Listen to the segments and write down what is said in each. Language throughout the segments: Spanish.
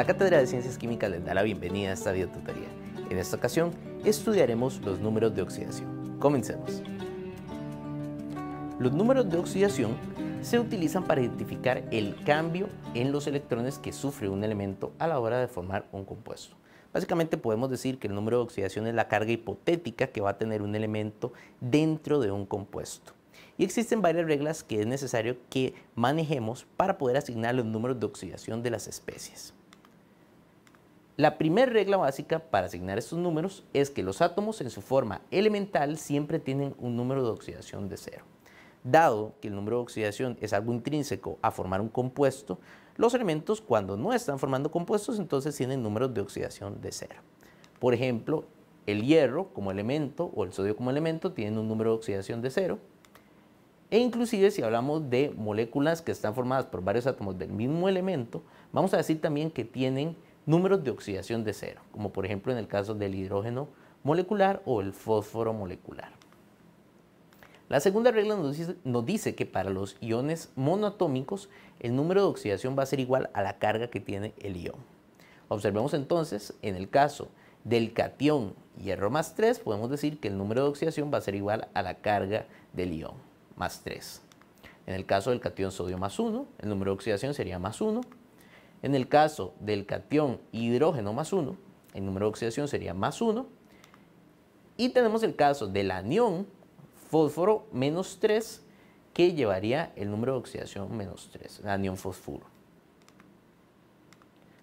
La Cátedra de Ciencias Químicas les da la bienvenida a esta videotutoría. En esta ocasión estudiaremos los números de oxidación. Comencemos. Los números de oxidación se utilizan para identificar el cambio en los electrones que sufre un elemento a la hora de formar un compuesto. Básicamente podemos decir que el número de oxidación es la carga hipotética que va a tener un elemento dentro de un compuesto. Y existen varias reglas que es necesario que manejemos para poder asignar los números de oxidación de las especies. La primera regla básica para asignar estos números es que los átomos en su forma elemental siempre tienen un número de oxidación de cero. Dado que el número de oxidación es algo intrínseco a formar un compuesto, los elementos cuando no están formando compuestos entonces tienen números de oxidación de cero. Por ejemplo, el hierro como elemento o el sodio como elemento tienen un número de oxidación de cero. E inclusive si hablamos de moléculas que están formadas por varios átomos del mismo elemento, vamos a decir también que tienen números de oxidación de cero, como por ejemplo en el caso del hidrógeno molecular o el fósforo molecular. La segunda regla nos dice, que para los iones monoatómicos el número de oxidación va a ser igual a la carga que tiene el ion. Observemos entonces, en el caso del catión hierro más 3, podemos decir que el número de oxidación va a ser igual a la carga del ion, más 3. En el caso del cation sodio más 1, el número de oxidación sería más 1 en el caso del cation hidrógeno más 1, el número de oxidación sería más 1. Y tenemos el caso del anión fósforo menos 3, que llevaría el número de oxidación menos 3, anión fosfuro.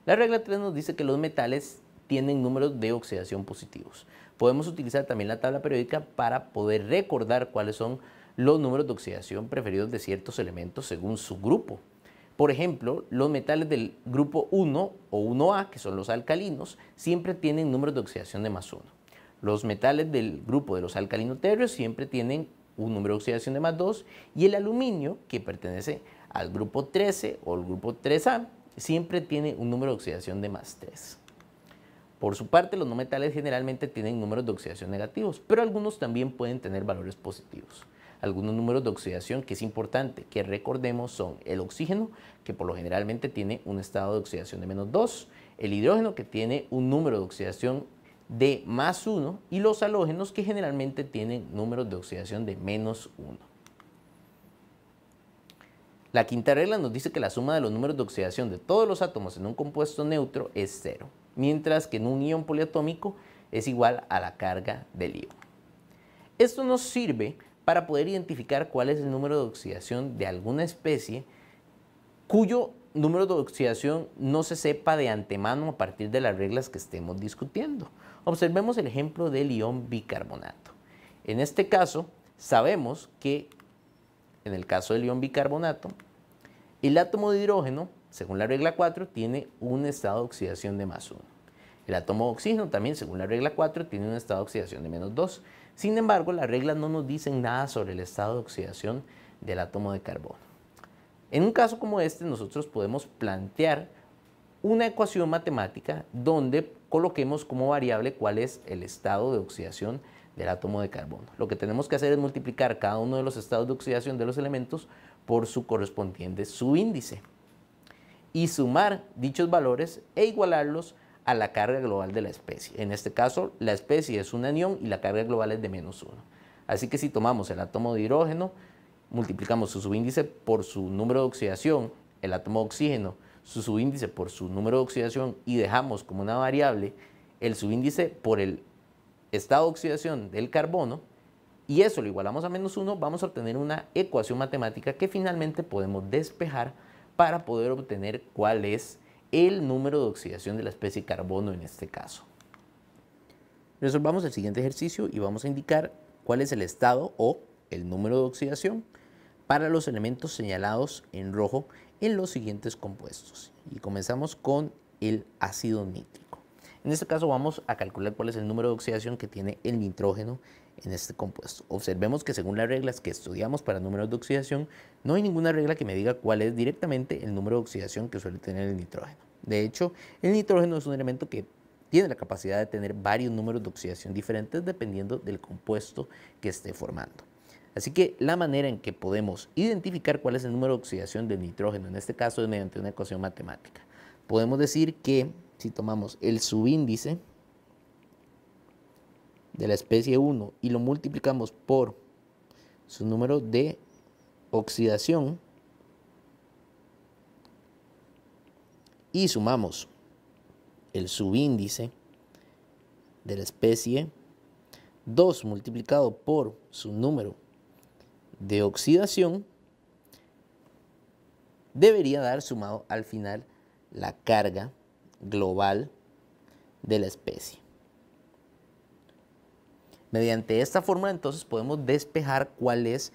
La regla 3 nos dice que los metales tienen números de oxidación positivos. Podemos utilizar también la tabla periódica para poder recordar cuáles son los números de oxidación preferidos de ciertos elementos según su grupo. Por ejemplo, los metales del grupo 1 o 1A, que son los alcalinos, siempre tienen números de oxidación de más 1. Los metales del grupo de los alcalinoterios siempre tienen un número de oxidación de más 2 y el aluminio, que pertenece al grupo 13 o al grupo 3A, siempre tiene un número de oxidación de más 3. Por su parte, los no metales generalmente tienen números de oxidación negativos, pero algunos también pueden tener valores positivos algunos números de oxidación que es importante que recordemos son el oxígeno, que por lo generalmente tiene un estado de oxidación de menos 2, el hidrógeno, que tiene un número de oxidación de más 1, y los halógenos, que generalmente tienen números de oxidación de menos 1. La quinta regla nos dice que la suma de los números de oxidación de todos los átomos en un compuesto neutro es cero, mientras que en un ion poliatómico es igual a la carga del ion. Esto nos sirve para poder identificar cuál es el número de oxidación de alguna especie cuyo número de oxidación no se sepa de antemano a partir de las reglas que estemos discutiendo. Observemos el ejemplo del ion bicarbonato. En este caso, sabemos que en el caso del ion bicarbonato, el átomo de hidrógeno, según la regla 4, tiene un estado de oxidación de más 1. El átomo de oxígeno también, según la regla 4, tiene un estado de oxidación de menos 2. Sin embargo, las reglas no nos dicen nada sobre el estado de oxidación del átomo de carbono. En un caso como este, nosotros podemos plantear una ecuación matemática donde coloquemos como variable cuál es el estado de oxidación del átomo de carbono. Lo que tenemos que hacer es multiplicar cada uno de los estados de oxidación de los elementos por su correspondiente índice, y sumar dichos valores e igualarlos a la carga global de la especie. En este caso, la especie es un anión y la carga global es de menos 1. Así que si tomamos el átomo de hidrógeno, multiplicamos su subíndice por su número de oxidación, el átomo de oxígeno, su subíndice por su número de oxidación y dejamos como una variable el subíndice por el estado de oxidación del carbono y eso lo igualamos a menos 1, vamos a obtener una ecuación matemática que finalmente podemos despejar para poder obtener cuál es el número de oxidación de la especie carbono en este caso. Resolvamos el siguiente ejercicio y vamos a indicar cuál es el estado o el número de oxidación para los elementos señalados en rojo en los siguientes compuestos. Y comenzamos con el ácido nítrico. En este caso vamos a calcular cuál es el número de oxidación que tiene el nitrógeno en este compuesto. Observemos que según las reglas que estudiamos para números de oxidación, no hay ninguna regla que me diga cuál es directamente el número de oxidación que suele tener el nitrógeno. De hecho, el nitrógeno es un elemento que tiene la capacidad de tener varios números de oxidación diferentes dependiendo del compuesto que esté formando. Así que la manera en que podemos identificar cuál es el número de oxidación del nitrógeno, en este caso es mediante una ecuación matemática. Podemos decir que si tomamos el subíndice, de la especie 1 y lo multiplicamos por su número de oxidación y sumamos el subíndice de la especie 2 multiplicado por su número de oxidación debería dar sumado al final la carga global de la especie. Mediante esta fórmula entonces podemos despejar cuál es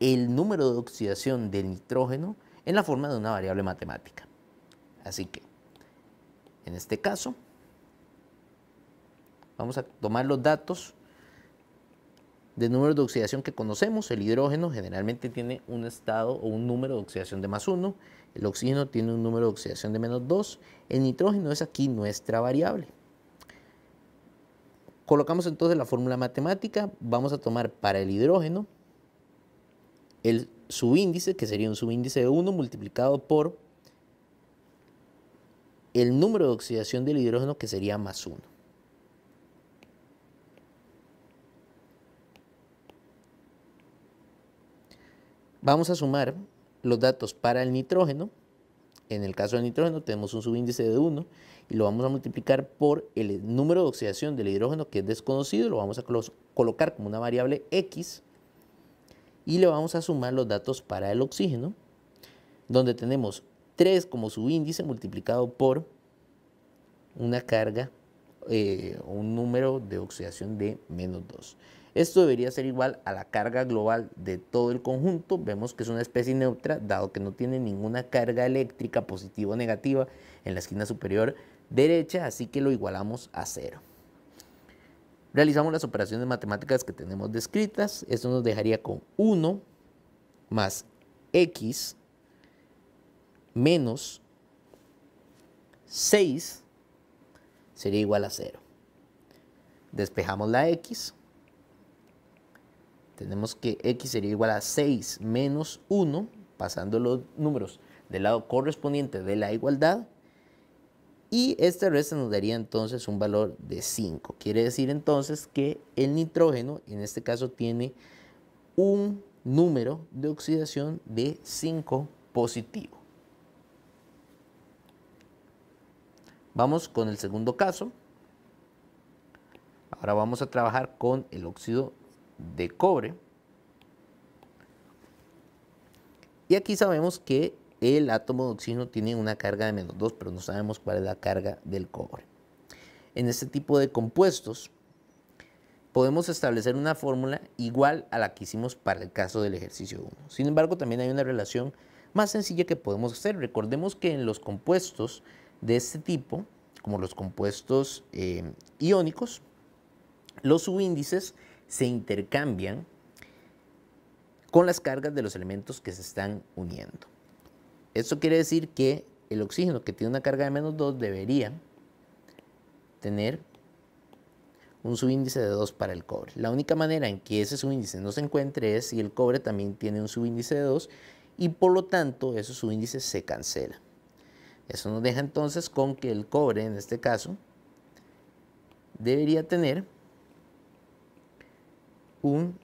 el número de oxidación del nitrógeno en la forma de una variable matemática. Así que, en este caso, vamos a tomar los datos de número de oxidación que conocemos. El hidrógeno generalmente tiene un estado o un número de oxidación de más 1, el oxígeno tiene un número de oxidación de menos 2, el nitrógeno es aquí nuestra variable. Colocamos entonces la fórmula matemática, vamos a tomar para el hidrógeno el subíndice, que sería un subíndice de 1 multiplicado por el número de oxidación del hidrógeno, que sería más 1. Vamos a sumar los datos para el nitrógeno, en el caso del nitrógeno tenemos un subíndice de 1 y lo vamos a multiplicar por el número de oxidación del hidrógeno que es desconocido, lo vamos a colocar como una variable X y le vamos a sumar los datos para el oxígeno, donde tenemos 3 como subíndice multiplicado por una carga o eh, un número de oxidación de menos 2. Esto debería ser igual a la carga global de todo el conjunto. Vemos que es una especie neutra, dado que no tiene ninguna carga eléctrica positiva o negativa en la esquina superior derecha, así que lo igualamos a cero. Realizamos las operaciones matemáticas que tenemos descritas. Esto nos dejaría con 1 más x menos 6 sería igual a 0. Despejamos la x tenemos que x sería igual a 6 menos 1, pasando los números del lado correspondiente de la igualdad, y esta resta nos daría entonces un valor de 5. Quiere decir entonces que el nitrógeno, en este caso, tiene un número de oxidación de 5 positivo. Vamos con el segundo caso. Ahora vamos a trabajar con el óxido de cobre. Y aquí sabemos que el átomo de oxígeno tiene una carga de menos 2, pero no sabemos cuál es la carga del cobre. En este tipo de compuestos podemos establecer una fórmula igual a la que hicimos para el caso del ejercicio 1. Sin embargo, también hay una relación más sencilla que podemos hacer. Recordemos que en los compuestos de este tipo, como los compuestos eh, iónicos, los subíndices se intercambian con las cargas de los elementos que se están uniendo. Esto quiere decir que el oxígeno que tiene una carga de menos 2 debería tener un subíndice de 2 para el cobre. La única manera en que ese subíndice no se encuentre es si el cobre también tiene un subíndice de 2 y por lo tanto ese subíndice se cancela. Eso nos deja entonces con que el cobre en este caso debería tener un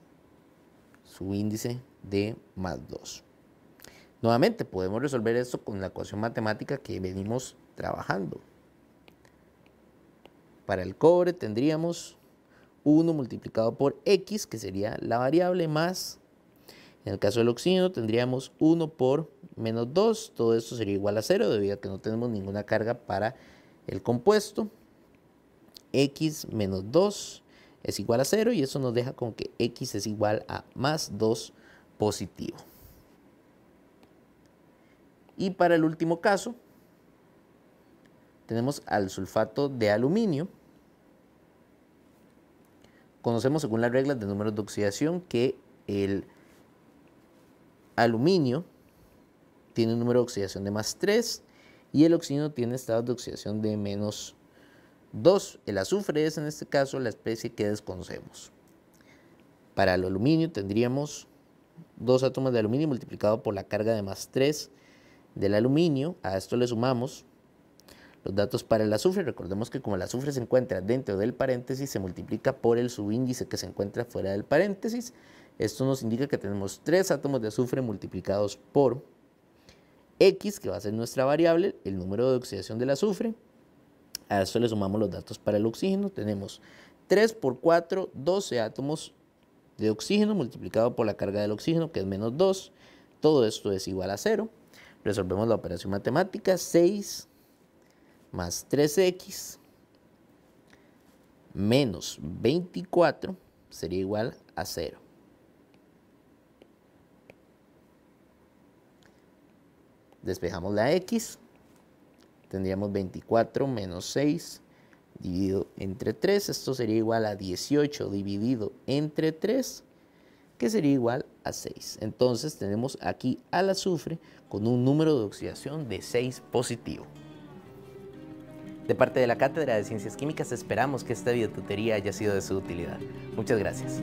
subíndice de más 2. Nuevamente podemos resolver esto con la ecuación matemática que venimos trabajando. Para el cobre tendríamos 1 multiplicado por x, que sería la variable, más, en el caso del oxígeno tendríamos 1 por menos 2, todo esto sería igual a 0, debido a que no tenemos ninguna carga para el compuesto. x menos 2 es igual a 0 y eso nos deja con que x es igual a más 2 positivo. Y para el último caso, tenemos al sulfato de aluminio. Conocemos según las reglas de números de oxidación que el aluminio tiene un número de oxidación de más 3 y el oxígeno tiene estado de oxidación de menos Dos, el azufre es en este caso la especie que desconocemos. Para el aluminio tendríamos dos átomos de aluminio multiplicado por la carga de más 3 del aluminio. A esto le sumamos los datos para el azufre. Recordemos que como el azufre se encuentra dentro del paréntesis, se multiplica por el subíndice que se encuentra fuera del paréntesis. Esto nos indica que tenemos tres átomos de azufre multiplicados por X, que va a ser nuestra variable, el número de oxidación del azufre, a eso le sumamos los datos para el oxígeno. Tenemos 3 por 4, 12 átomos de oxígeno multiplicado por la carga del oxígeno, que es menos 2. Todo esto es igual a 0. Resolvemos la operación matemática. 6 más 3x menos 24 sería igual a 0. Despejamos la x tendríamos 24 menos 6 dividido entre 3. Esto sería igual a 18 dividido entre 3, que sería igual a 6. Entonces tenemos aquí al azufre con un número de oxidación de 6 positivo. De parte de la Cátedra de Ciencias Químicas esperamos que esta videotutería haya sido de su utilidad. Muchas gracias.